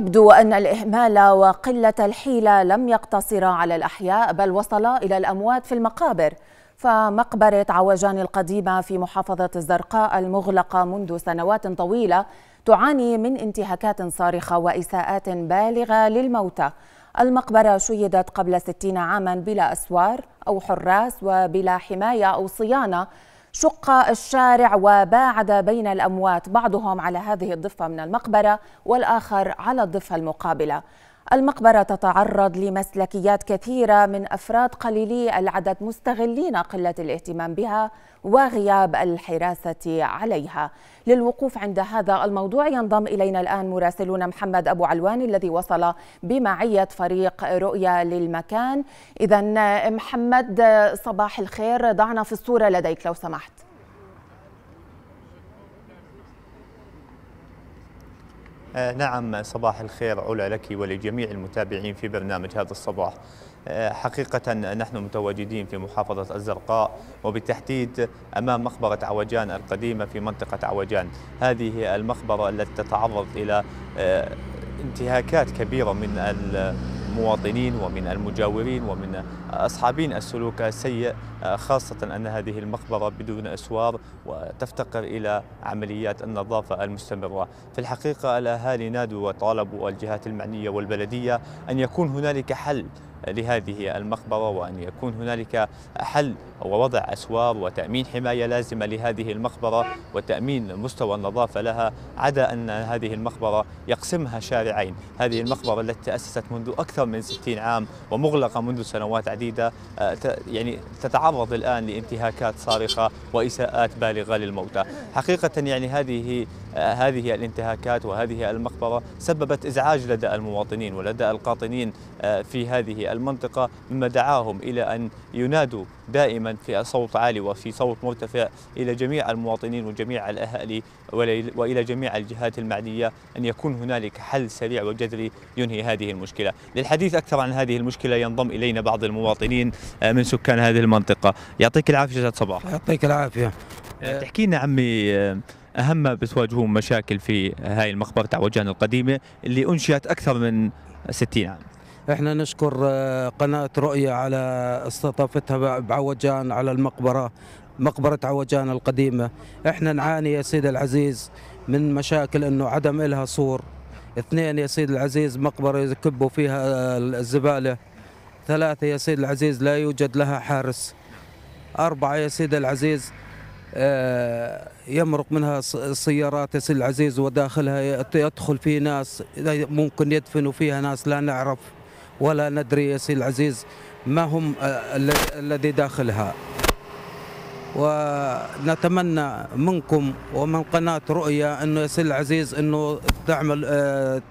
يبدو أن الإهمال وقلة الحيلة لم يقتصرا على الأحياء بل وصلا إلى الأموات في المقابر فمقبرة عوجان القديمة في محافظة الزرقاء المغلقة منذ سنوات طويلة تعاني من انتهاكات صارخة وإساءات بالغة للموتى المقبرة شيدت قبل ستين عاما بلا أسوار أو حراس وبلا حماية أو صيانة شق الشارع وباعد بين الأموات بعضهم على هذه الضفة من المقبرة والآخر على الضفة المقابلة المقبرة تتعرض لمسلكيات كثيرة من أفراد قليلي العدد مستغلين قلة الاهتمام بها وغياب الحراسة عليها للوقوف عند هذا الموضوع ينضم إلينا الآن مراسلنا محمد أبو علوان الذي وصل بمعية فريق رؤية للمكان إذا محمد صباح الخير ضعنا في الصورة لديك لو سمحت آه، نعم صباح الخير أولى لك ولجميع المتابعين في برنامج هذا الصباح آه، حقيقة نحن متواجدين في محافظة الزرقاء وبالتحديد أمام مقبرة عوجان القديمة في منطقة عوجان هذه المقبرة التي تتعرض إلى آه، انتهاكات كبيرة من المواطنين ومن المجاورين ومن أصحابين السلوك السيء خاصة أن هذه المقبرة بدون أسوار وتفتقر إلى عمليات النظافة المستمرة في الحقيقة الأهالي نادوا وطالبوا الجهات المعنية والبلدية أن يكون هنالك حل لهذه المقبرة وأن يكون هنالك حل ووضع أسوار وتأمين حماية لازمة لهذه المقبرة وتأمين مستوى النظافة لها عدا أن هذه المقبرة يقسمها شارعين هذه المقبرة التي تأسست منذ أكثر من 60 عام ومغلقة منذ سنوات عديدة آه، يعني تتعرض الآن لانتهاكات صارخة وإساءات بالغة للموتى حقيقة يعني هذه آه، هذه الانتهاكات وهذه المقبرة سببت إزعاج لدى المواطنين ولدى القاطنين آه، في هذه المنطقة مما دعاهم إلى أن ينادوا دائما في صوت عالي وفي صوت مرتفع إلى جميع المواطنين وجميع الأهالي وإلى جميع الجهات المعنية أن يكون هنالك حل سريع وجذري ينهي هذه المشكلة للحديث أكثر عن هذه المشكلة ينضم إلينا بعض المواطنين من سكان هذه المنطقة يعطيك العافية جزاك صباح يعطيك العافية أه، تحكي لنا عمي أه، اهم ما بتواجهون مشاكل في هاي المقبره تاع وجان القديمه اللي انشئت اكثر من 60 عام احنا نشكر آه، قناة رؤية على استضافتها بعوجان على المقبرة مقبرة عوجان القديمة احنا نعاني يا سيد العزيز من مشاكل انه عدم إلها صور اثنين يا سيد العزيز مقبرة يكبوا فيها آه، الزبالة ثلاثة يا سيد العزيز لا يوجد لها حارس أربعة يا سيد العزيز آه، يمرق منها سيارات يا سيد العزيز وداخلها يدخل فيه ناس ممكن يدفنوا فيها ناس لا نعرف ولا ندري يا سي العزيز ما هم آه، الذي داخلها ونتمنى منكم ومن قناة رؤية أنه يا سي العزيز أنه تعمل آه،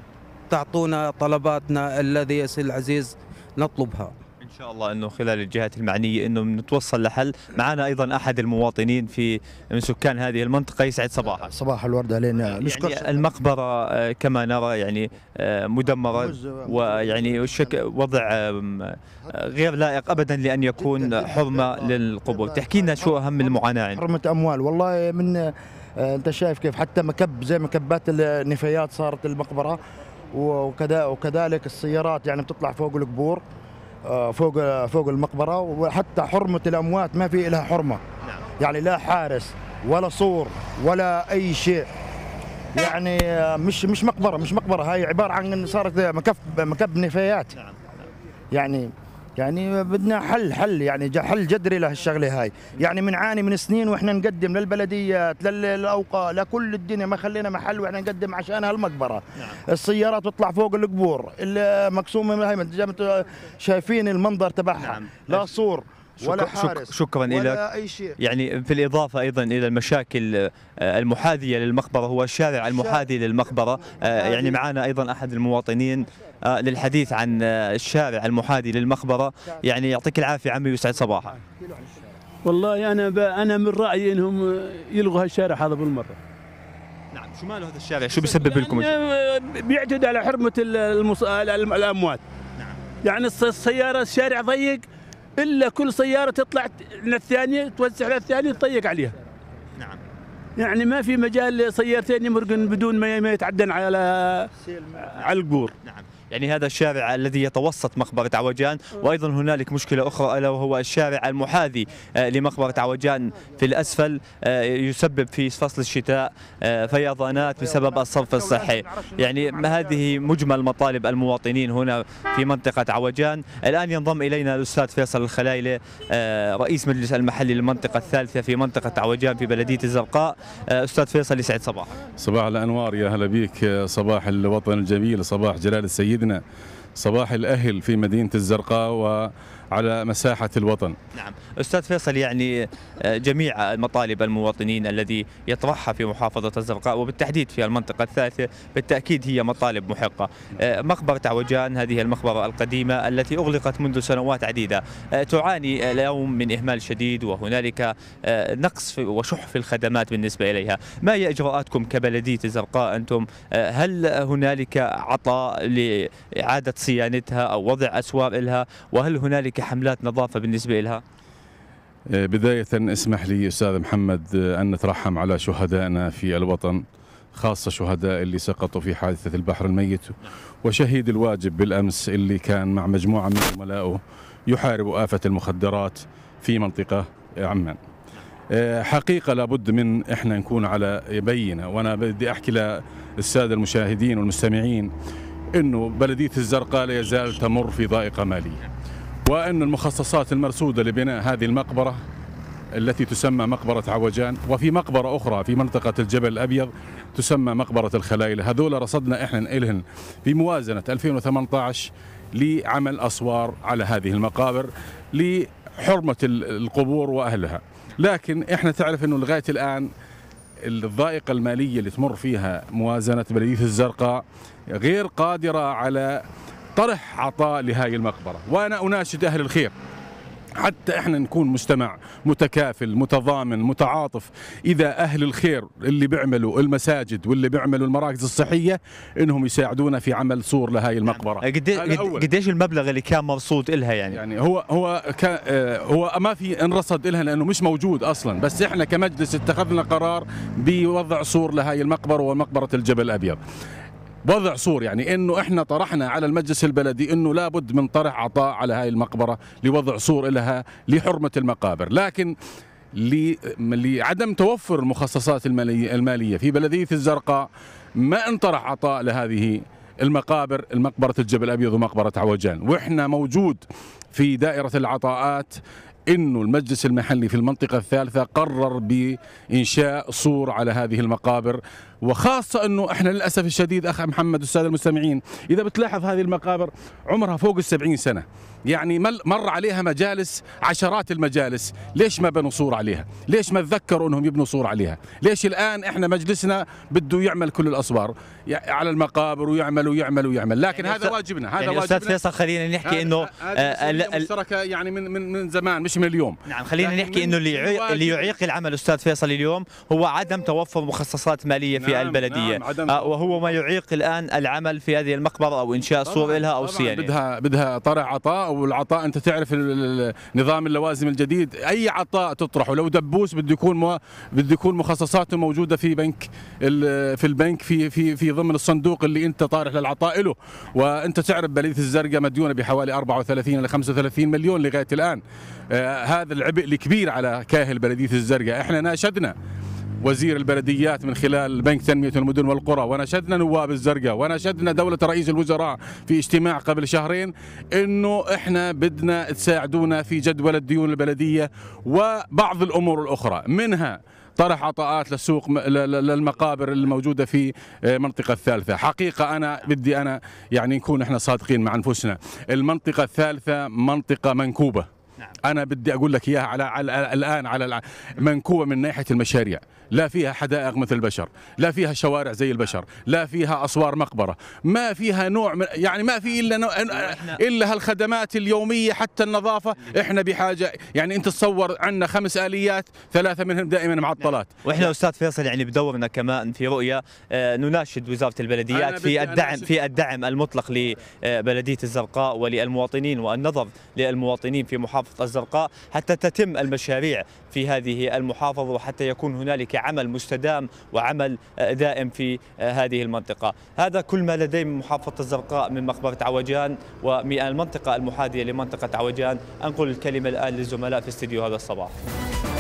تعطونا طلباتنا الذي يا سي العزيز نطلبها شاء الله انه خلال الجهات المعنيه انه نتوصل لحل، معنا ايضا احد المواطنين في من سكان هذه المنطقه يسعد صباحك. صباح الورد علينا يعني نشكر يعني المقبره آه، كما نرى يعني آه، مدمره ويعني وضع غير لائق ابدا لان يكون حرمه للقبور، تحكي لنا شو اهم المعاناه حرمه اموال والله من آه، انت شايف كيف حتى مكب زي مكبات النفايات صارت المقبره وكذا وكذلك السيارات يعني بتطلع فوق القبور آه، فوق فوق المقبره وحتى حرمه الاموات ما في لها حرمه نعم. يعني لا حارس ولا صور ولا اي شيء يعني آه، مش مش مقبره مش مقبره هاي عباره عن صارت مكب مكب نفايات نعم، نعم. يعني يعني بدنا حل حل يعني حل جذري لهالشغله هاي يعني بنعاني من, من سنين واحنا نقدم للبلديات للاوقاع لكل الدنيا ما خلينا محل واحنا نقدم عشان هالمقبره نعم. السيارات تطلع فوق القبور المقسومه هاي شايفين المنظر تبعها نعم. لا صور ولا حارس شكرا ولا لك أي شيء يعني في الإضافة أيضا إلى المشاكل آه، المحاذية للمقبرة هو الشارع المحاذي للمقبرة آه، يعني معنا أيضا أحد المواطنين آه، للحديث عن الشارع المحاذي للمقبرة يعني يعطيك العافية عمي ويسعد صباحك والله أنا أنا من رأيي أنهم يلغوا هالشارع هذا بالمرة نعم شو ماله هذا الشارع شو بيسبب يعني لكم بيعتدي على حرمة الأموات نعم يعني السيارة الشارع ضيق الا كل سياره تطلع للثانيه توزع على الثانيه تطيق عليها نعم يعني ما في مجال سيارتين يمرقن بدون ما يتعدن على على القبور نعم يعني هذا الشارع الذي يتوسط مقبرة عوجان وأيضا هنالك مشكلة أخرى ألا وهو الشارع المحاذي آه، لمقبرة عوجان في الأسفل آه، يسبب في فصل الشتاء آه، فيضانات بسبب الصرف الصحي يعني هذه مجمل مطالب المواطنين هنا في منطقة عوجان الآن ينضم إلينا الأستاذ فيصل الخلايلة رئيس مجلس المحلي للمنطقة الثالثة في منطقة عوجان في بلدية الزرقاء أستاذ فيصل يسعد صباحك صباح الأنوار يا هلا بيك صباح الوطن الجميل صباح جلال السيد سيدنا صباح الأهل في مدينة الزرقاء على مساحة الوطن نعم أستاذ فيصل يعني آه، جميع مطالب المواطنين الذي يطرحها في محافظة الزرقاء وبالتحديد في المنطقة الثالثة بالتأكيد هي مطالب محقة آه، مقبرة عوجان هذه المقبرة القديمة التي أغلقت منذ سنوات عديدة آه، تعاني اليوم من إهمال شديد وهنالك نقص وشح في الخدمات بالنسبة إليها ما هي إجراءاتكم كبلدية الزرقاء أنتم هل هنالك عطاء لإعادة صيانتها أو وضع أسوار لها وهل هنالك كحملات نظافه بالنسبه لها؟ آه، بداية اسمح لي أستاذ محمد آه، أن نترحم على شهدائنا في الوطن خاصة شهداء اللي سقطوا في حادثة البحر الميت وشهيد الواجب بالأمس اللي كان مع مجموعة من زملائه يحارب آفة المخدرات في منطقة عمان آه، حقيقة لابد من إحنا نكون على بينة وأنا بدي أحكي للسادة المشاهدين والمستمعين أنه بلدية الزرقاء لا يزال تمر في ضائقة مالية وأن المخصصات المرصودة لبناء هذه المقبرة التي تسمى مقبرة عوجان وفي مقبرة أخرى في منطقة الجبل الأبيض تسمى مقبرة الخلايل هذول رصدنا إحنا إلهن في موازنة 2018 لعمل أسوار على هذه المقابر لحرمة القبور وأهلها لكن إحنا تعرف أنه لغاية الآن الضائقة المالية اللي تمر فيها موازنة بلدية الزرقاء غير قادرة على طرح عطاء لهذه المقبرة وأنا أناشد أهل الخير حتى احنا نكون مجتمع متكافل متضامن متعاطف اذا اهل الخير اللي بيعملوا المساجد واللي بيعملوا المراكز الصحيه انهم يساعدونا في عمل سور لهي نعم. المقبره يعني قديش المبلغ اللي كان مرصود لها يعني يعني هو هو آه، هو ما في انرصد لها لانه مش موجود اصلا بس احنا كمجلس اتخذنا قرار بوضع سور لهي المقبره ومقبره الجبل الابيض وضع صور يعني انه احنا طرحنا على المجلس البلدي انه لابد من طرح عطاء على هاي المقبره لوضع صور لها لحرمه المقابر لكن لعدم توفر المخصصات الماليه في بلديه الزرقاء ما انطرح عطاء لهذه المقابر المقبره الجبل الابيض ومقبره عوجان واحنا موجود في دائره العطاءات انه المجلس المحلي في المنطقه الثالثه قرر بانشاء سور على هذه المقابر وخاصه انه احنا للاسف الشديد اخ محمد الساده المستمعين اذا بتلاحظ هذه المقابر عمرها فوق السبعين سنه يعني مر عليها مجالس عشرات المجالس ليش ما بنوا صور عليها ليش ما تذكروا انهم يبنوا صور عليها ليش الان احنا مجلسنا بده يعمل كل الأصبار على المقابر ويعمل ويعمل ويعمل يعني لكن يعني هذا واجبنا هذا يعني واجبنا استاذ فيصل خلينا نحكي انه آه، المشتركه يعني من من من زمان مش من اليوم نعم خلينا يعني نحكي انه اللي يعيق, اللي يعيق العمل استاذ فيصل اليوم هو عدم توفر مخصصات ماليه في نعم البلديه نعم عدم آه، وهو ما يعيق الان العمل في هذه المقبره او انشاء صور لها او صيانه بدها بدها طرع عطاء والعطاء انت تعرف نظام اللوازم الجديد اي عطاء تطرحه لو دبوس بده يكون بده يكون مخصصاته موجوده في بنك في البنك في في في ضمن الصندوق اللي انت طارح للعطاء له وانت تعرف بلديه الزرقاء مديونه بحوالي 34 الى 35 مليون لغايه الان آه، هذا العبء الكبير على كاهل بلدية الزرقاء احنا ناشدنا وزير البلديات من خلال بنك تنمية المدن والقرى وناشدنا نواب الزرقاء وناشدنا دولة رئيس الوزراء في اجتماع قبل شهرين انه احنا بدنا تساعدونا في جدول الديون البلدية وبعض الامور الاخرى منها طرح عطاءات للسوق للمقابر الموجوده في المنطقه آه، الثالثه، حقيقه انا بدي انا يعني نكون احنا صادقين مع انفسنا، المنطقه الثالثه منطقه منكوبه نعم. انا بدي اقول لك اياها على, على الان على, الان على منكوبه من ناحيه المشاريع لا فيها حدائق مثل البشر لا فيها شوارع زي البشر لا فيها أسوار مقبرة ما فيها نوع من يعني ما في إلا نوع إلا هالخدمات اليومية حتى النظافة إحنا بحاجة يعني أنت تصور عندنا خمس آليات ثلاثة منهم دائما معطلات نعم. وإحنا أستاذ فيصل يعني بدورنا كمان في رؤية آه، نناشد وزارة البلديات في الدعم في الدعم المطلق لبلدية آه، الزرقاء وللمواطنين والنظر للمواطنين في محافظة الزرقاء حتى تتم المشاريع في هذه المحافظة وحتى يكون هنالك لعمل مستدام وعمل آه، دائم في آه، هذه المنطقة هذا كل ما لدي من محافظة الزرقاء من مقبرة عوجان ومن المنطقة المحادية لمنطقة عوجان أنقل الكلمة الآن للزملاء في استديو هذا الصباح